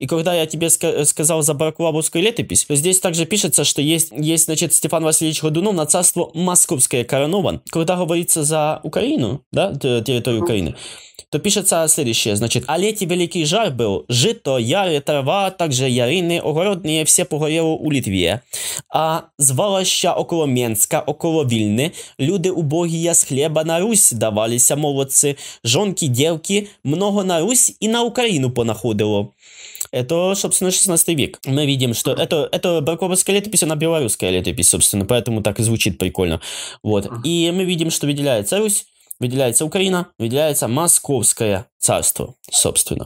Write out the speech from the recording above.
И когда я тебе ска- э, сказал за Баракулабовскую летопись, то здесь также пишется, что есть, есть значит, Стефан Васильевич Годунов на царство московское коронован. Когда говорится за Украину, да, территорию Украины, то пишется следующее, значит, «А лети великий жар был, жито, яри, трава, также ярины, огородные, все погорело у Литве, а звалоща около Менска, около Вільни, люди убогія з хлеба на Русь давалися молодці, жонки, дівки, много на Русь и на Україну понаходило». Это, собственно, 16 век. Мы видим, что это, это баркобовская летопись, она белорусская летопись, собственно, поэтому так и звучит прикольно. Вот. И мы видим, что выделяется Русь, выделяется Украина, выделяется Московское царство, собственно.